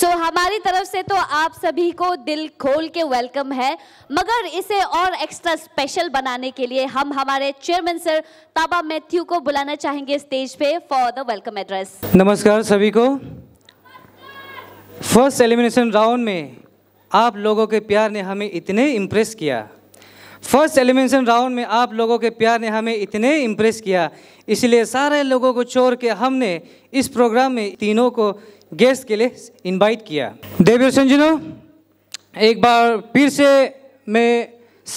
सो so, हमारी तरफ से तो आप सभी को दिल खोल के वेलकम है मगर इसे और एक्स्ट्रा स्पेशल बनाने के लिए हम हमारे चेयरमैन सर ताबा मैथ्यू को बुलाना चाहेंगे स्टेज पे फॉर द वेलकम एड्रेस नमस्कार सभी को फर्स्ट एलिमिनेशन राउंड में आप लोगों के प्यार ने हमें इतने इम्प्रेस किया फर्स्ट एलिमिनेशन राउंड में आप लोगों के प्यार ने हमें इतने इम्प्रेस किया इसलिए सारे लोगों को छोड़ के हमने इस प्रोग्राम में तीनों को गेस्ट के लिए इनवाइट किया देवी संजनो एक बार फिर से मैं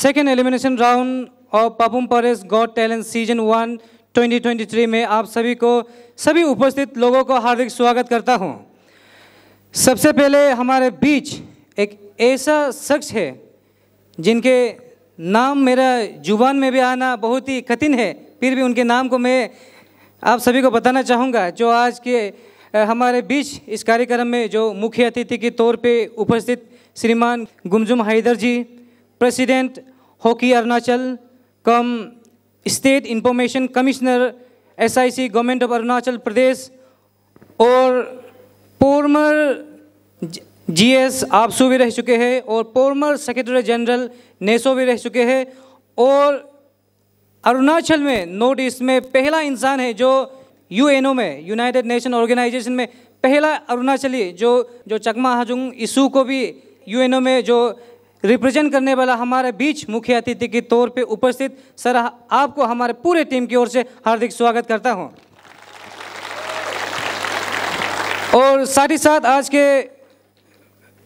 सेकेंड एलिमिनेशन राउंड और Papum Pare's got talent season one 2023 में आप सभी को सभी उपस्थित लोगों को हार्दिक स्वागत करता हूं। सबसे पहले हमारे बीच एक ऐसा शख्स है जिनके नाम मेरा जुबान में भी आना बहुत ही कठिन है फिर भी उनके नाम को मैं आप सभी को बताना चाहूँगा जो आज के हमारे बीच इस कार्यक्रम में जो मुख्य अतिथि के तौर पे उपस्थित श्रीमान Gumjum Haider ji president hockey Arunachal cum state information commissioner SIC government of Arunachal Pradesh और फॉर्मर जीएस आपसू भी रह चुके हैं और फॉर्मर सेक्रेटरी जनरल नेसो भी रह चुके हैं और अरुणाचल में नॉर्थ ईस्ट में पहला इंसान है जो यूएनओ में यूनाइटेड नेशन ऑर्गेनाइजेशन में पहला अरुणाचली जो जो चकमा हजुंग इसू को भी यूएनओ में जो रिप्रेजेंट करने वाला हमारे बीच मुख्य अतिथि के तौर पे उपस्थित सर आपको हमारे पूरे टीम की ओर से हार्दिक स्वागत करता हूँ और साथ ही साथ आज के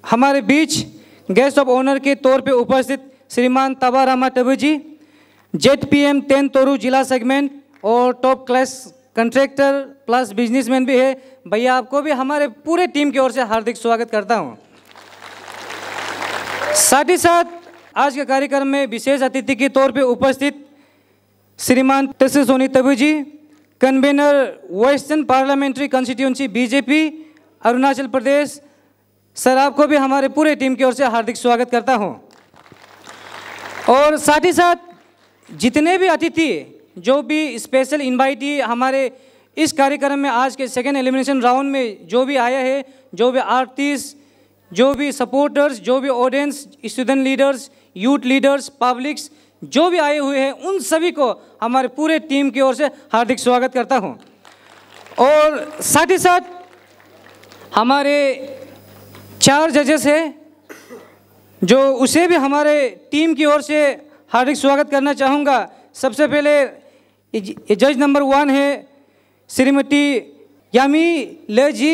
हमारे बीच गेस्ट ऑफ ऑनर के तौर पे उपस्थित श्रीमान Taba Rama Tabu ji Z P M ten Toru जिला सेगमेंट और top class contractor plus businessman भी है भैया आपको भी हमारे पूरे टीम की ओर से हार्दिक स्वागत करता हूँ साथ ही साथ आज के कार्यक्रम में विशेष अतिथि के तौर पे उपस्थित श्रीमान Tasvir Soni Tabu ji convener western parliamentary constituency BJP Arunachal Pradesh sir आपको भी हमारे पूरे टीम की ओर से हार्दिक स्वागत करता हूँ और साथ ही साथ जितने भी अतिथि जो भी स्पेशल इन्वाइटी हमारे इस कार्यक्रम में आज के सेकेंड एलिमिनेशन राउंड में जो भी आया है जो भी आर्टिस्ट जो भी सपोर्टर्स जो भी audience student leaders youth leaders publics जो भी आए हुए हैं उन सभी को हमारे पूरे टीम की ओर से हार्दिक स्वागत करता हूं और साथ ही साथ हमारे चार जजेस है जो उसे भी हमारे टीम की ओर से हार्दिक स्वागत करना चाहूँगा सबसे पहले जज नंबर वन है श्रीमती यामी ले जी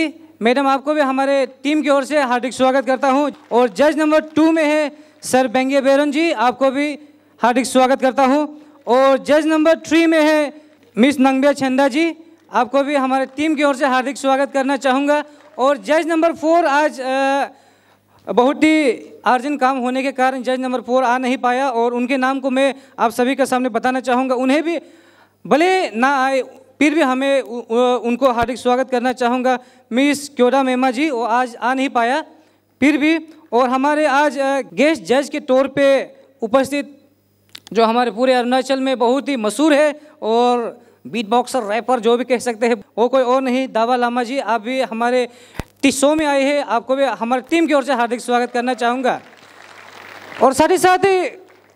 मैडम आपको भी हमारे टीम की ओर से हार्दिक स्वागत करता हूँ और जज नंबर टू में है सर बेंगे बेरन जी आपको भी हार्दिक स्वागत करता हूँ और जज नंबर थ्री में है मिस नंगबिया छंदा जी आपको भी हमारे टीम की ओर से हार्दिक स्वागत करना चाहूँगा और जज नंबर फोर आज बहुत ही अर्जेंट काम होने के कारण जज नंबर फोर आ नहीं पाया और उनके नाम को मैं आप सभी के सामने बताना चाहूँगा उन्हें भी भले ना आए फिर भी हमें उनको हार्दिक स्वागत करना चाहूँगा मिस क्योडा मेमा जी वो आज आ नहीं पाया फिर भी और हमारे आज गेस्ट जज के तौर पे उपस्थित जो हमारे पूरे अरुणाचल में बहुत ही मशहूर है और बीट बॉक्सर रैपर जो भी कह सकते हैं वो कोई और नहीं दावा लामा जी आप भी हमारे शो में आए हैं आपको भी हमारी टीम की ओर से हार्दिक स्वागत करना चाहूँगा और साथ ही साथ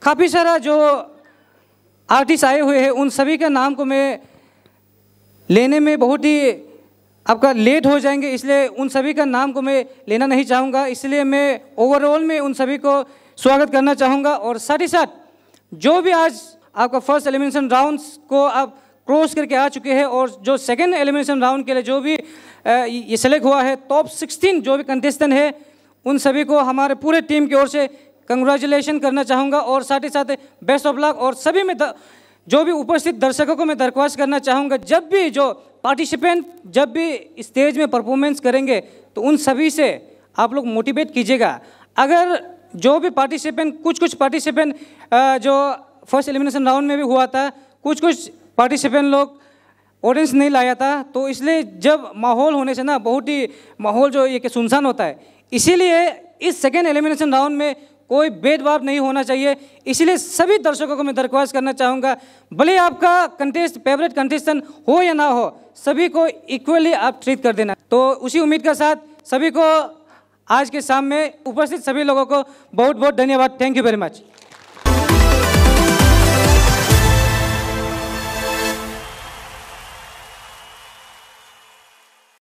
काफ़ी सारा जो आर्टिस्ट आए हुए हैं उन सभी का नाम को मैं लेने में बहुत ही आपका लेट हो जाएंगे इसलिए उन सभी का नाम को मैं लेना नहीं चाहूँगा इसलिए मैं ओवरऑल में उन सभी को स्वागत करना चाहूँगा और साथ ही साथ जो भी आज आपका फर्स्ट एलिमिनेशन राउंड्स को आप क्रॉस करके आ चुके हैं और जो सेकेंड एलिमिनेशन राउंड के लिए जो भी ये सेलेक्ट हुआ है टॉप सिक्सटीन जो भी कंटेस्टेंट है उन सभी को हमारे पूरे टीम की ओर से कंग्रेचुलेशन करना चाहूँगा और साथ ही साथ बेस्ट ऑफ लक और सभी में जो भी उपस्थित दर्शकों को मैं दरख्वास्त करना चाहूँगा जब भी जो पार्टिसिपेंट जब भी स्टेज में परफॉर्मेंस करेंगे तो उन सभी से आप लोग मोटिवेट कीजिएगा अगर जो भी पार्टिसिपेंट कुछ कुछ पार्टिसिपेंट जो फर्स्ट एलिमिनेशन राउंड में भी हुआ था कुछ कुछ पार्टिसिपेंट लोग ऑडियंस नहीं लाया था तो इसलिए जब माहौल होने से ना बहुत ही माहौल जो ये सुनसान होता है इसीलिए इस सेकेंड एलिमिनेशन राउंड में कोई भेदभाव नहीं होना चाहिए इसलिए सभी दर्शकों को मैं दरख्वास्त करना चाहूँगा भले आपका कंटेस्ट फेवरेट कंटेस्टेंट हो या ना हो सभी को इक्वली आप ट्रीट कर देना तो उसी उम्मीद के साथ सभी को आज के शाम में उपस्थित सभी लोगों को बहुत बहुत धन्यवाद थैंक यू वेरी मच